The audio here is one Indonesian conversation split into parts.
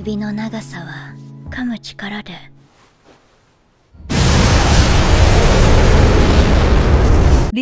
Di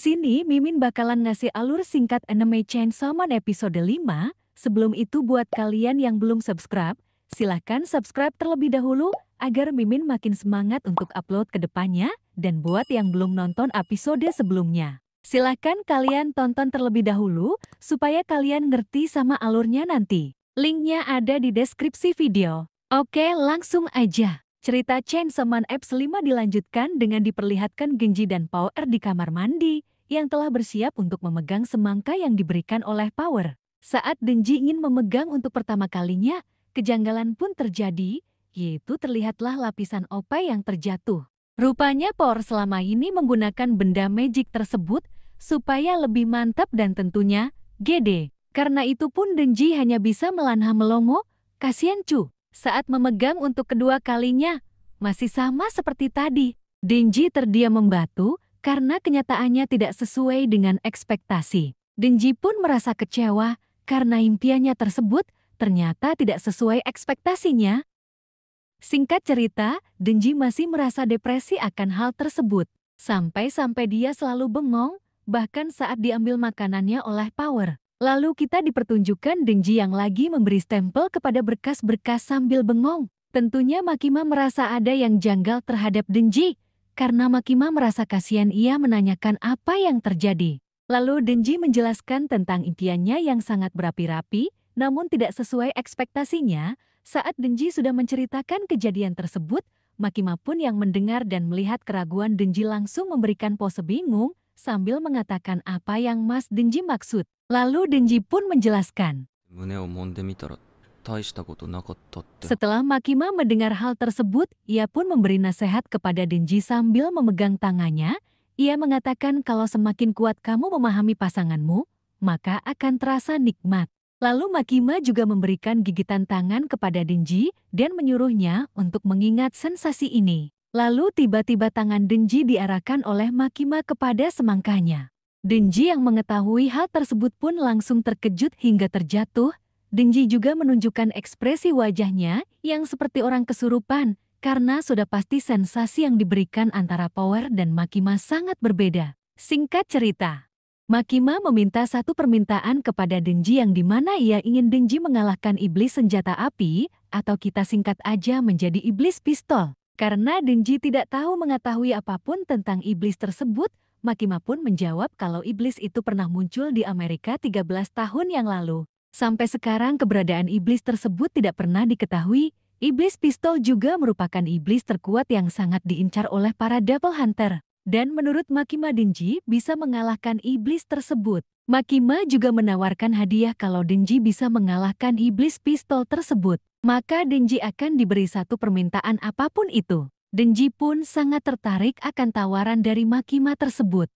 sini Mimin bakalan ngasih alur singkat anime Chainsaw Man episode 5. Sebelum itu buat kalian yang belum subscribe, silahkan subscribe terlebih dahulu agar Mimin makin semangat untuk upload ke depannya dan buat yang belum nonton episode sebelumnya. Silahkan kalian tonton terlebih dahulu supaya kalian ngerti sama alurnya nanti. Linknya ada di deskripsi video. Oke langsung aja. Cerita Chen Man Apps 5 dilanjutkan dengan diperlihatkan Genji dan Power di kamar mandi yang telah bersiap untuk memegang semangka yang diberikan oleh Power. Saat Denji ingin memegang untuk pertama kalinya, kejanggalan pun terjadi, yaitu terlihatlah lapisan opai yang terjatuh. Rupanya Power selama ini menggunakan benda magic tersebut supaya lebih mantap dan tentunya gede. Karena itu pun Denji hanya bisa melanha melongo, kasihan Chu. Saat memegang untuk kedua kalinya, masih sama seperti tadi. Denji terdiam membatu karena kenyataannya tidak sesuai dengan ekspektasi. Denji pun merasa kecewa karena impiannya tersebut ternyata tidak sesuai ekspektasinya. Singkat cerita, Denji masih merasa depresi akan hal tersebut. Sampai-sampai dia selalu bengong, bahkan saat diambil makanannya oleh Power. Lalu kita dipertunjukkan Dengji yang lagi memberi stempel kepada berkas-berkas sambil bengong. Tentunya Makima merasa ada yang janggal terhadap Denji, karena Makima merasa kasihan ia menanyakan apa yang terjadi. Lalu Denji menjelaskan tentang impiannya yang sangat berapi-rapi, namun tidak sesuai ekspektasinya. Saat Denji sudah menceritakan kejadian tersebut, Makima pun yang mendengar dan melihat keraguan Denji langsung memberikan pose bingung sambil mengatakan apa yang Mas Denji maksud. Lalu Denji pun menjelaskan. Setelah Makima mendengar hal tersebut, ia pun memberi nasihat kepada Denji sambil memegang tangannya. Ia mengatakan kalau semakin kuat kamu memahami pasanganmu, maka akan terasa nikmat. Lalu Makima juga memberikan gigitan tangan kepada Denji dan menyuruhnya untuk mengingat sensasi ini. Lalu tiba-tiba tangan Denji diarahkan oleh Makima kepada semangkanya. Denji yang mengetahui hal tersebut pun langsung terkejut hingga terjatuh. Denji juga menunjukkan ekspresi wajahnya yang seperti orang kesurupan karena sudah pasti sensasi yang diberikan antara Power dan Makima sangat berbeda. Singkat cerita, Makima meminta satu permintaan kepada Denji yang dimana ia ingin Denji mengalahkan iblis senjata api atau kita singkat aja menjadi iblis pistol. Karena Denji tidak tahu mengetahui apapun tentang iblis tersebut, Makima pun menjawab kalau iblis itu pernah muncul di Amerika 13 tahun yang lalu. Sampai sekarang keberadaan iblis tersebut tidak pernah diketahui. Iblis pistol juga merupakan iblis terkuat yang sangat diincar oleh para devil hunter. Dan menurut Makima Denji bisa mengalahkan iblis tersebut. Makima juga menawarkan hadiah kalau Denji bisa mengalahkan iblis pistol tersebut. Maka Denji akan diberi satu permintaan apapun itu. Denji pun sangat tertarik akan tawaran dari Makima tersebut.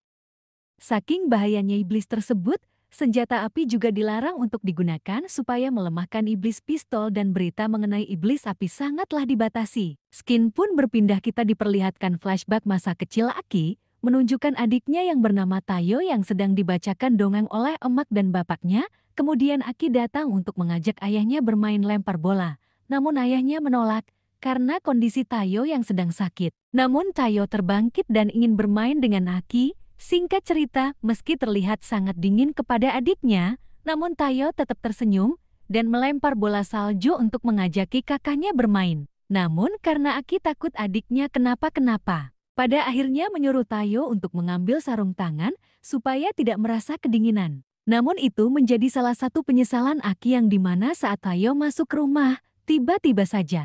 Saking bahayanya iblis tersebut, senjata api juga dilarang untuk digunakan supaya melemahkan iblis pistol dan berita mengenai iblis api sangatlah dibatasi. Skin pun berpindah kita diperlihatkan flashback masa kecil Aki, menunjukkan adiknya yang bernama Tayo yang sedang dibacakan dongeng oleh emak dan bapaknya, kemudian Aki datang untuk mengajak ayahnya bermain lempar bola. Namun ayahnya menolak, karena kondisi Tayo yang sedang sakit. Namun Tayo terbangkit dan ingin bermain dengan Aki. Singkat cerita, meski terlihat sangat dingin kepada adiknya, namun Tayo tetap tersenyum dan melempar bola salju untuk mengajaki kakaknya bermain. Namun karena Aki takut adiknya kenapa-kenapa, pada akhirnya menyuruh Tayo untuk mengambil sarung tangan supaya tidak merasa kedinginan. Namun itu menjadi salah satu penyesalan Aki yang dimana saat Tayo masuk rumah, tiba-tiba saja.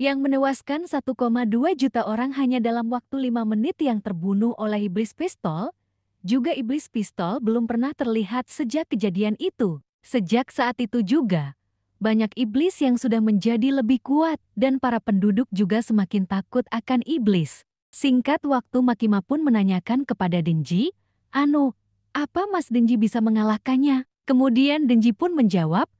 yang menewaskan 1,2 juta orang hanya dalam waktu 5 menit yang terbunuh oleh iblis pistol, juga iblis pistol belum pernah terlihat sejak kejadian itu. Sejak saat itu juga, banyak iblis yang sudah menjadi lebih kuat dan para penduduk juga semakin takut akan iblis. Singkat waktu Makima pun menanyakan kepada Denji, Anu, apa Mas Denji bisa mengalahkannya? Kemudian Denji pun menjawab,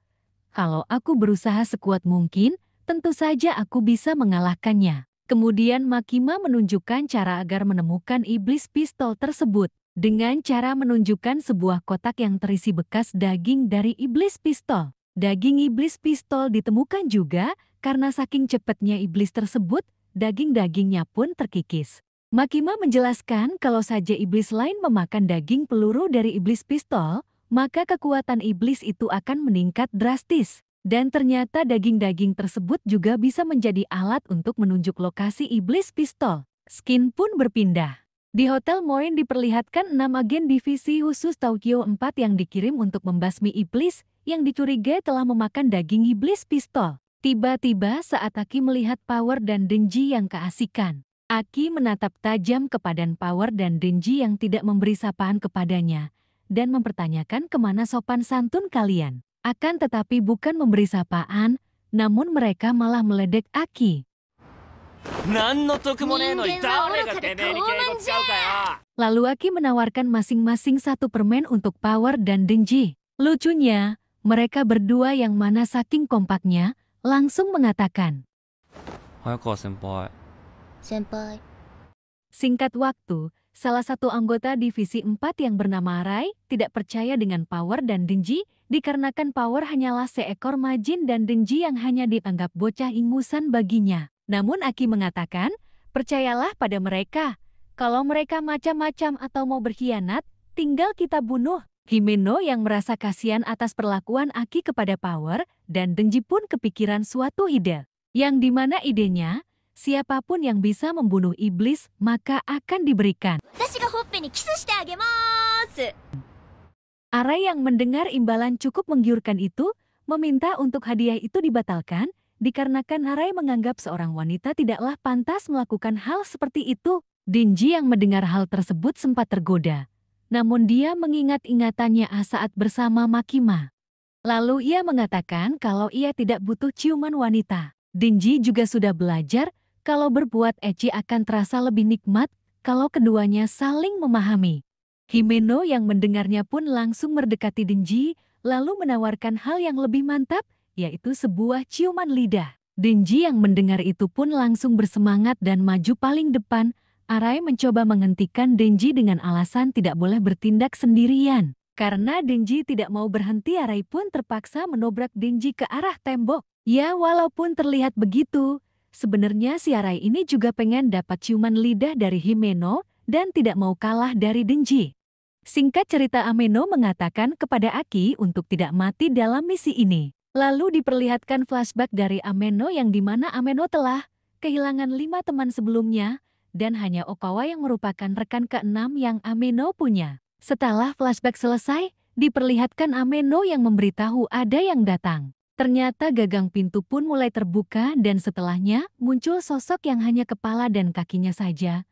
kalau aku berusaha sekuat mungkin, Tentu saja aku bisa mengalahkannya. Kemudian Makima menunjukkan cara agar menemukan iblis pistol tersebut, dengan cara menunjukkan sebuah kotak yang terisi bekas daging dari iblis pistol. Daging iblis pistol ditemukan juga, karena saking cepatnya iblis tersebut, daging-dagingnya pun terkikis. Makima menjelaskan kalau saja iblis lain memakan daging peluru dari iblis pistol, maka kekuatan iblis itu akan meningkat drastis. Dan ternyata daging-daging tersebut juga bisa menjadi alat untuk menunjuk lokasi iblis pistol. Skin pun berpindah. Di Hotel Moin diperlihatkan enam agen divisi khusus Tokyo 4 yang dikirim untuk membasmi iblis yang dicurigai telah memakan daging iblis pistol. Tiba-tiba saat Aki melihat Power dan Denji yang keasikan. Aki menatap tajam kepada Power dan Denji yang tidak memberi sapaan kepadanya dan mempertanyakan kemana sopan santun kalian. Akan tetapi bukan memberi sapaan, namun mereka malah meledek Aki. Ya. Lalu Aki menawarkan masing-masing satu permen untuk Power dan Denji. Lucunya, mereka berdua yang mana saking kompaknya, langsung mengatakan. senpai. Senpai. Singkat waktu, salah satu anggota Divisi 4 yang bernama Rai, tidak percaya dengan Power dan Denji, dikarenakan Power hanyalah seekor majin dan Denji yang hanya dianggap bocah ingusan baginya. Namun Aki mengatakan, percayalah pada mereka. Kalau mereka macam-macam atau mau berkhianat, tinggal kita bunuh. Himeno yang merasa kasihan atas perlakuan Aki kepada Power, dan Denji pun kepikiran suatu ide. Yang dimana idenya, siapapun yang bisa membunuh iblis maka akan diberikan. Ara yang mendengar imbalan cukup menggiurkan itu, meminta untuk hadiah itu dibatalkan, dikarenakan Harai menganggap seorang wanita tidaklah pantas melakukan hal seperti itu. Dinji yang mendengar hal tersebut sempat tergoda. Namun dia mengingat ingatannya saat bersama Makima. Lalu ia mengatakan kalau ia tidak butuh ciuman wanita. Dinji juga sudah belajar kalau berbuat eci akan terasa lebih nikmat kalau keduanya saling memahami. Himeno yang mendengarnya pun langsung mendekati Denji, lalu menawarkan hal yang lebih mantap, yaitu sebuah ciuman lidah. Denji yang mendengar itu pun langsung bersemangat dan maju paling depan, Arai mencoba menghentikan Denji dengan alasan tidak boleh bertindak sendirian. Karena Denji tidak mau berhenti Arai pun terpaksa menobrak Denji ke arah tembok. Ya walaupun terlihat begitu, Sebenarnya siarai ini juga pengen dapat ciuman lidah dari Himeno dan tidak mau kalah dari Denji. Singkat cerita Ameno mengatakan kepada Aki untuk tidak mati dalam misi ini. Lalu diperlihatkan flashback dari Ameno yang dimana Ameno telah kehilangan lima teman sebelumnya, dan hanya Okawa yang merupakan rekan keenam yang Ameno punya. Setelah flashback selesai, diperlihatkan Ameno yang memberitahu ada yang datang. Ternyata gagang pintu pun mulai terbuka dan setelahnya muncul sosok yang hanya kepala dan kakinya saja.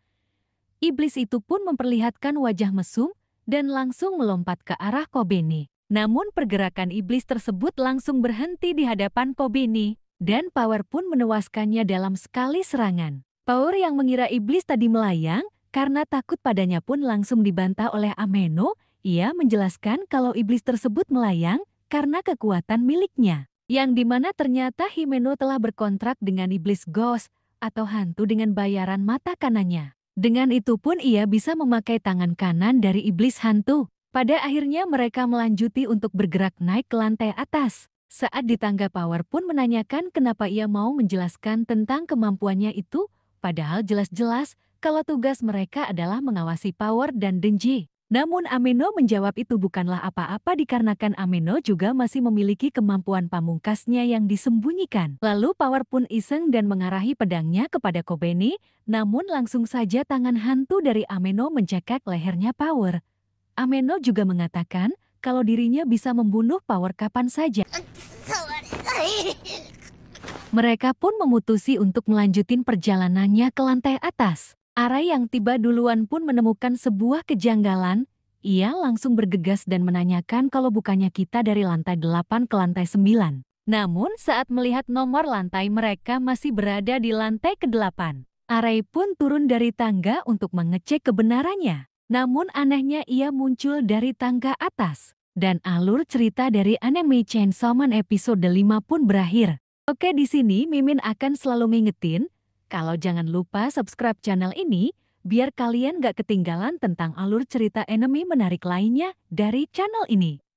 Iblis itu pun memperlihatkan wajah mesum dan langsung melompat ke arah Kobeni. Namun pergerakan iblis tersebut langsung berhenti di hadapan Kobeni dan Power pun menewaskannya dalam sekali serangan. Power yang mengira iblis tadi melayang karena takut padanya pun langsung dibantah oleh Ameno. Ia menjelaskan kalau iblis tersebut melayang karena kekuatan miliknya yang dimana ternyata Himeno telah berkontrak dengan iblis Ghost atau hantu dengan bayaran mata kanannya. Dengan itu pun ia bisa memakai tangan kanan dari iblis hantu. Pada akhirnya mereka melanjuti untuk bergerak naik ke lantai atas. Saat di tangga Power pun menanyakan kenapa ia mau menjelaskan tentang kemampuannya itu, padahal jelas-jelas kalau tugas mereka adalah mengawasi Power dan Denji. Namun Ameno menjawab itu bukanlah apa-apa dikarenakan Ameno juga masih memiliki kemampuan pamungkasnya yang disembunyikan. Lalu Power pun iseng dan mengarahi pedangnya kepada Kobeni, namun langsung saja tangan hantu dari Ameno mencekak lehernya Power. Ameno juga mengatakan kalau dirinya bisa membunuh Power kapan saja. Mereka pun memutusi untuk melanjutin perjalanannya ke lantai atas. Arai yang tiba duluan pun menemukan sebuah kejanggalan, ia langsung bergegas dan menanyakan kalau bukannya kita dari lantai 8 ke lantai 9. Namun saat melihat nomor lantai mereka masih berada di lantai ke-8. Arai pun turun dari tangga untuk mengecek kebenarannya. Namun anehnya ia muncul dari tangga atas. Dan alur cerita dari anime Chainsaw Man episode 5 pun berakhir. Oke di sini Mimin akan selalu ngingetin, kalau jangan lupa subscribe channel ini, biar kalian gak ketinggalan tentang alur cerita anime menarik lainnya dari channel ini.